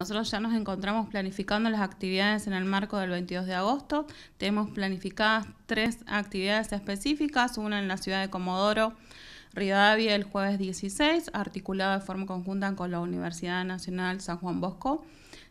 Nosotros ya nos encontramos planificando las actividades en el marco del 22 de agosto. Tenemos planificadas tres actividades específicas, una en la ciudad de Comodoro, Rivadavia el jueves 16, articulada de forma conjunta con la Universidad Nacional San Juan Bosco.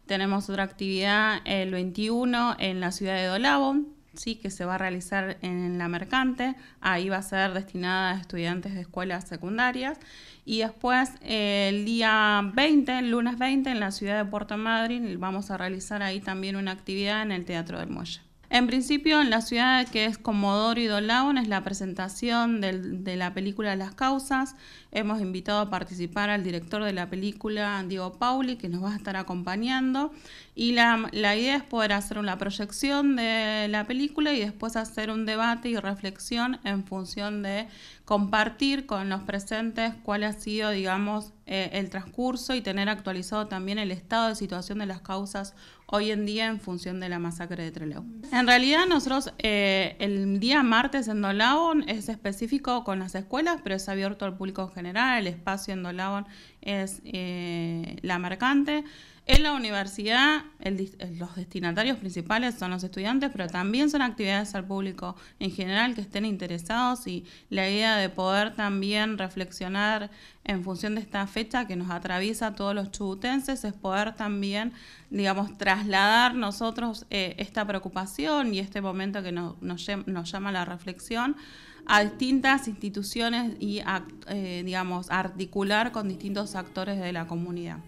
Tenemos otra actividad el 21 en la ciudad de Dolabo. ¿sí? que se va a realizar en la mercante, ahí va a ser destinada a estudiantes de escuelas secundarias. Y después eh, el día 20, el lunes 20, en la ciudad de Puerto Madryn, vamos a realizar ahí también una actividad en el Teatro del Muelle. En principio, en la ciudad que es Comodoro y Dolaun es la presentación de la película Las Causas. Hemos invitado a participar al director de la película, Diego Pauli, que nos va a estar acompañando. Y la, la idea es poder hacer una proyección de la película y después hacer un debate y reflexión en función de compartir con los presentes cuál ha sido, digamos, eh, el transcurso y tener actualizado también el estado de situación de las causas hoy en día en función de la masacre de Trelew. En realidad nosotros eh, el día martes en Dolabón, es específico con las escuelas, pero es abierto al público en general, el espacio en Dolabón es eh, la mercante. En la universidad, eh, los destinatarios principales son los estudiantes, pero también son actividades al público en general que estén interesados y la idea de poder también reflexionar en función de esta fecha que nos atraviesa a todos los chubutenses es poder también, digamos, trasladar nosotros eh, esta preocupación y este momento que nos, nos llama la reflexión a distintas instituciones y, a, eh, digamos, articular con distintos actores de la comunidad.